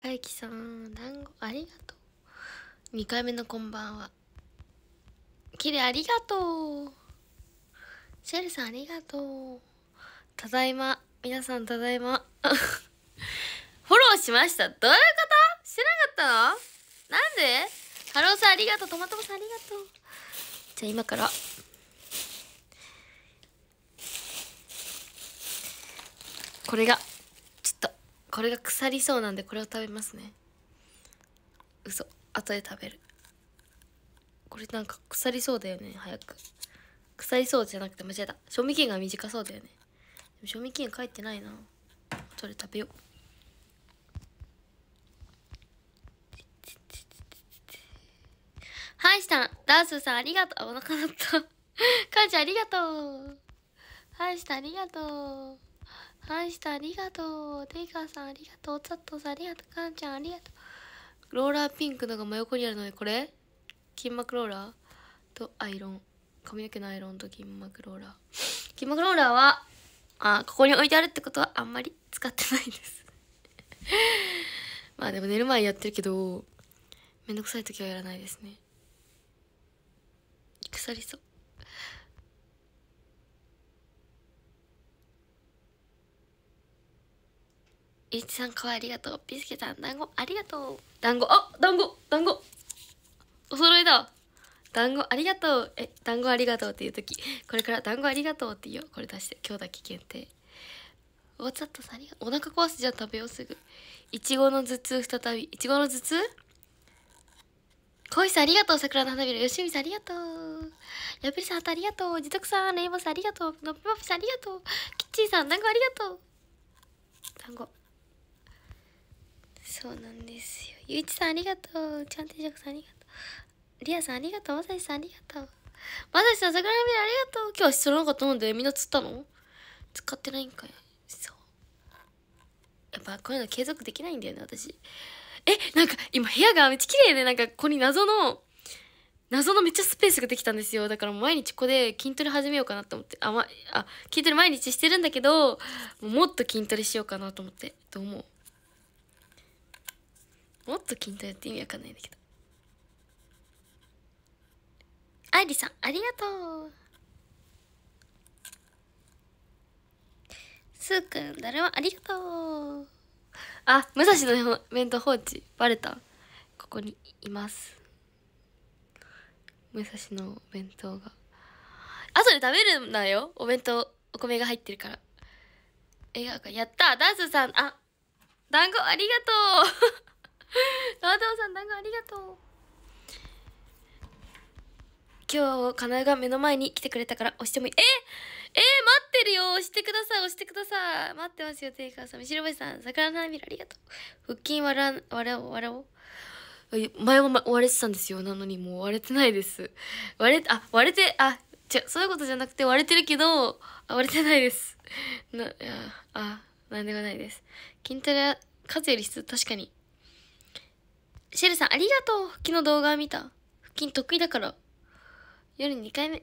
あゆきさん、団子ありがとう。2回目のこんばんは。きれいありがとう。シェルさんありがとう。ただいま。皆さんただいま。フォローしました。どういうことしてなかったのなんでハローさんありがとう。トマトマさんありがとう。じゃあ今から。これがこれが腐りそうなんでこれを食べますね嘘後で食べるこれなんか腐りそうだよね早く腐りそうじゃなくて間違えた賞味期限が短そうだよねでも賞味期限書いてないなそれ食べようはいしたんダースさんありがとうお腹鳴ったかんちゃんありがとうはいしたんありがとう愛したありがとうテイカーさんありがとうちァットさんありがとうカンちゃんありがとうローラーピンクのが真横にあるのでこれ筋膜ローラーとアイロン髪の毛のアイロンと筋膜ローラー筋膜ローラーはあここに置いてあるってことはあんまり使ってないです まあでも寝る前やってるけどめんどくさい時はやらないですね腐りそうゆうちさん、かわありがとう。ビスケさん、団子ありがとう。団子、あ団子団子お揃いだ団子ありがとうえ、団子ありがとうっていう時、これから団子ありがとうって言うよ。これ出して、今日だけ限定。わちっとさりがお腹壊すじゃん、食べようすぐ。いちごの頭痛、再び。いちごの頭痛いさんありがとう桜の花びらよしみさんありがとうやぶりさんありがとう自徳さんレイボさんありがとうのっぴまぴさんありがとうキッチンさん団子ありがとう団子そうなんですよゆういちさんありがとうちゃんてんゃくさんありがとうりあさんありがとうまさしさんありがとうまさしさん桜のビありがとう今日は知らなかったのでみんな釣ったの使ってないんかいそうやっぱこういうの継続できないんだよね私えなんか今部屋がめっちゃ綺麗でなんかここに謎の謎のめっちゃスペースができたんですよだから毎日ここで筋トレ始めようかなと思ってあ,、まあ筋トレ毎日してるんだけどもっと筋トレしようかなと思ってどう思うもっと筋トレって意味わかんないんだけど愛梨さんありがとうすーくん誰もありがとうあ武蔵の面倒放置バレたここにいます武蔵の弁当が後で食べるんだよお弁当お米が入ってるから笑顔がやったダンスさんあ団子ありがとうラドさん団子ありがとう今日かなえが目の前に来てくれたから押してもいいええー、待ってるよ押してください押してください待ってますよテイカーさん白星さん桜の花びらありがとう腹筋割笑割ら割らお前は割れてたんですよなのにもう割れてないです割れあ割れてあ違うそういうことじゃなくて割れてるけど割れてないですなああなんでもないです筋トレ数より質確かにシェルさん、ありがとう腹筋の動画見た。腹筋得意だから。夜2回目。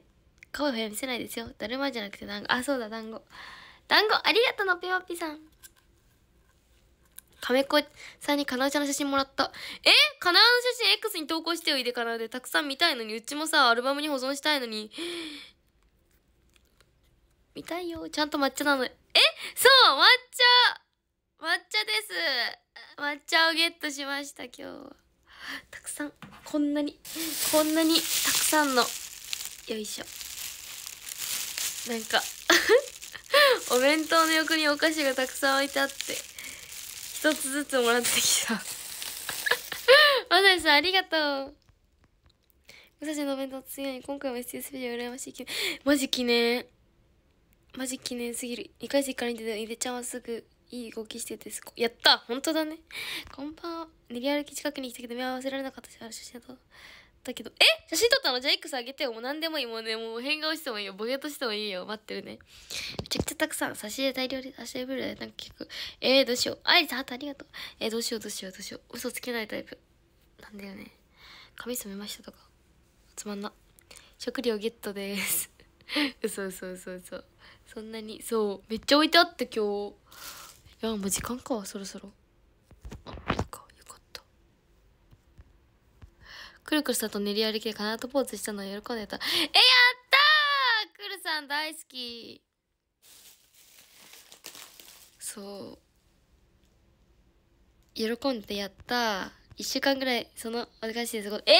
顔は見せないですよ。だるまじゃなくて団子。あ、そうだ、団子。団子、ありがとうのぴよぴさん。亀子さんにかなうちゃんの写真もらった。えかなうの写真 X に投稿してよ、いでかなうで。たくさん見たいのに。うちもさ、アルバムに保存したいのに。見たいよ。ちゃんと抹茶なの。えそう抹茶抹茶です抹茶をゲットしました今日はたくさんこんなにこんなにたくさんのよいしょなんか お弁当の横にお菓子がたくさん置いてあって一つずつもらってきた まさしさんありがとう武蔵のお弁当次い今回も STS ビデオ羨ましいけどマジ記念マジ記念すぎる2回席から見てていでちゃんはすぐいい動きしててすこやった本当だね。こんばんは。練り歩き近くに来たけど目合わせられなかったし、ある写真だだけど、え写真撮ったのじゃあ X あげてよ。もう何でもいい。もうね、もう変顔してもいいよ。ボケとしてもいいよ。待ってるね。めちゃくちゃたくさん。差し入れ大量で、差し入れブルーでなんか聞く。えー、どうしよう。あいさ、ハートありがとう。えー、どうしようどうしようどうしよう。嘘つけないタイプ。なんだよね。髪染めましたとか。つまんな。食料ゲットです。嘘嘘嘘嘘。そんなに、そう。めっちゃ置いてあった今日。いやもう時間かそろそろあよかよかったくるくるさんと練り歩きでカナダポーズしたの喜んでたえやったーくるさん大好きそう喜んでやった1週間ぐらいそのおかしいですえ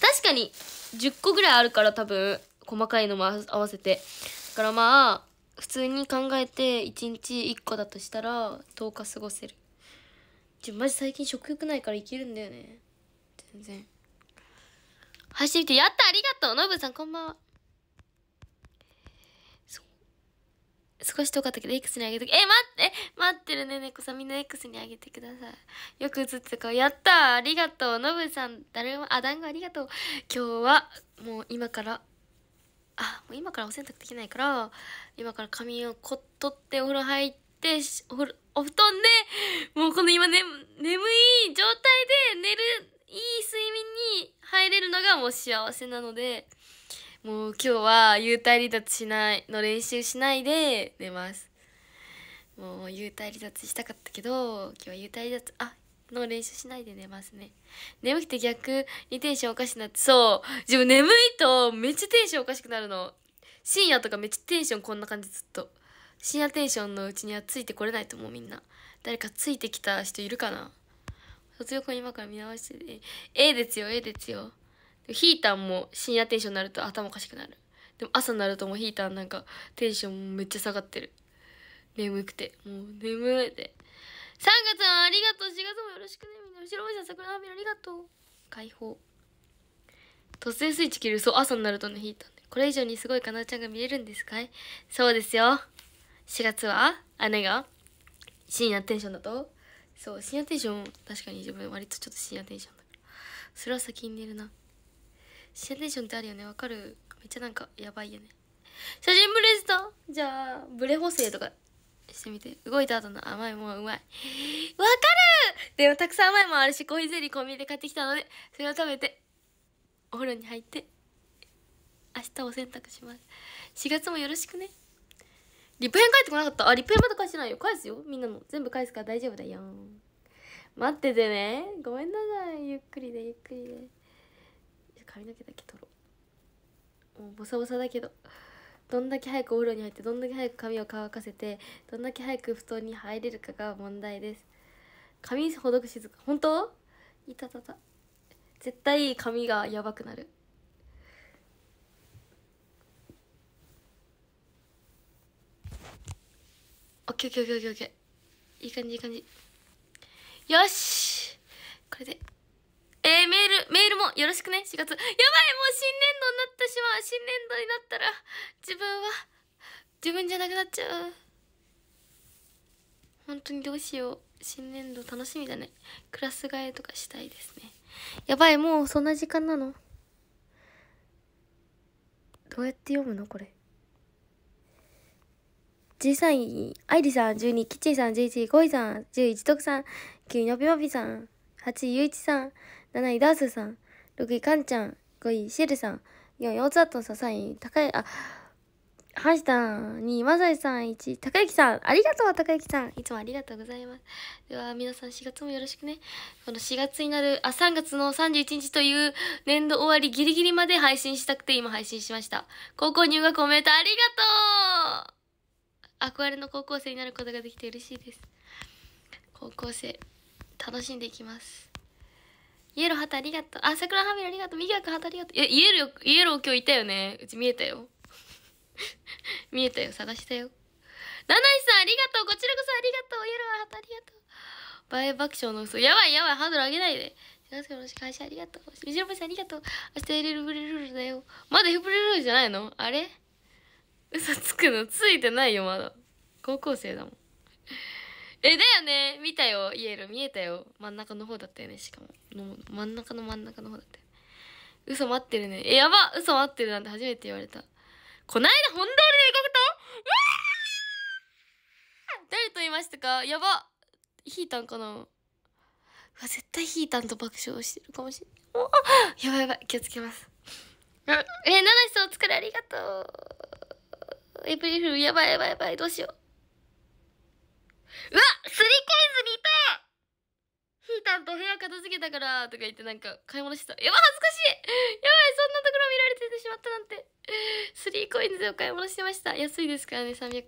確かに10個ぐらいあるから多分細かいのも合わせてだからまあ普通に考えて1日1個だとしたら10日過ごせるじゃマジ最近食欲ないからいけるんだよね全然配信見てやったありがとうノブさんこんばんは少し遠かったけど X にあげてえ待って待ってるね猫さんみんな X にあげてくださいよく映ってた顔やったありがとうノブさん誰もあ団子ありがとう今日はもう今からあもう今からお洗濯できないから今から髪をこっとってお風呂入ってお布団でもうこの今、ね、眠い状態で寝るいい睡眠に入れるのがもう幸せなのでもう今日は幽体離脱しないの練習しないで寝ますもう幽体離脱したかったけど今日は幽体離脱あの練習しないで寝ますね。眠くて逆にテンションおかしくなって、そう。自分眠いとめっちゃテンションおかしくなるの。深夜とかめっちゃテンションこんな感じずっと。深夜テンションのうちにはついてこれないと思うみんな。誰かついてきた人いるかな卒業後今から見直して、ええですよ、ええですよ。ヒーターも深夜テンションになると頭おかしくなる。でも朝になるともうヒーターなんかテンションめっちゃ下がってる。眠くて。もう眠いって。3月はありがとう4月もよろしくねみんな後ろおじさん桜花びありがとう解放突然スイッチ切るそう朝になるとね引いたんでこれ以上にすごいかなちゃんが見れるんですかいそうですよ4月は姉が深夜テンションだとそう深夜テンション確かに自分割とちょっと深夜テンションだからそれは先に寝るな深夜テンションってあるよねわかるめっちゃなんかやばいよね写真ブレしーじゃあブレ補正とかしてみて動いた後の甘いもんはうまいわかるでもたくさん甘いもんあるしコーヒーゼリーコンビニで買ってきたのでそれを食べてお風呂に入って明日お洗濯します4月もよろしくねリプ編返ってこなかったあリプ編まだ返してないよ返すよみんなの全部返すから大丈夫だよ待っててねごめんなさいゆっくりでゆっくりで髪の毛だけ取ろうもうボサボサだけどどんだけ早くお風呂に入ってどんだけ早く髪を乾かせてどんだけ早く布団に入れるかが問題です髪ほどく静か本当いたたた絶対髪がやばくなるオッケーオッケーオッケーオッケーいい感じいい感じよしこれでえー、メール、メールもよろしくね、4月。やばい、もう新年度になってしまう。新年度になったら、自分は、自分じゃなくなっちゃう。本当にどうしよう。新年度楽しみだね。クラス替えとかしたいですね。やばい、もうそんな時間なのどうやって読むのこれ。13位、愛理さん、12位、キッチンさん、11位、5さん、10位、一徳さん、9位、のびのびさん、8位、ゆうさん、7位、ダースさん。6位、カンちゃん。5位、シェルさん。4位、オーツアットンさん。3位、高い、あ、ハシさん。2位、マサイさん。1位、高幸さん。ありがとう、高幸さん。いつもありがとうございます。では、皆さん4月もよろしくね。この4月になる、あ、3月の31日という年度終わりギリギリまで配信したくて今配信しました。高校入学おめでとうありがとう憧れの高校生になることができて嬉しいです高校生楽しんでいきますイエロー旗ありがとう。あ、桜ハミありがとう。右枠旗ありがとう。え、イエロー、イエロー今日いたよね。うち見えたよ。見えたよ。探したよ。ナナイさんありがとう。こちらこそありがとう。イエロー旗ありがとう。バイ爆笑の嘘。やばいやばい。ハードル上げないで。よろしく。会社ありがとう。後ろ星ありがとう。明日入れるブレルールだよ。まだフブレルールじゃないのあれ嘘つくのついてないよ、まだ。高校生だもん。えだよね見たよイエロー見えたよ真ん中の方だったよねしかもの真ん中の真ん中の方だったよ嘘待ってるねえやば嘘待ってるなんて初めて言われたこないだ本通りで見とうわ誰と言いましたかやばひーたんかな絶対ひーたんと爆笑してるかもしれない。やばいやばい、気をつけます。えナナシさんお疲れありがとう。エプリルやばいやばいやばい、どうしよう。うわスリーコインズにいたひーたんと部屋片付けたからとか言ってなんか買い物してた。やば、恥ずかしいやばい、そんなところ見られててしまったなんて。スリーコインズを買い物してました。安いですからね、300円。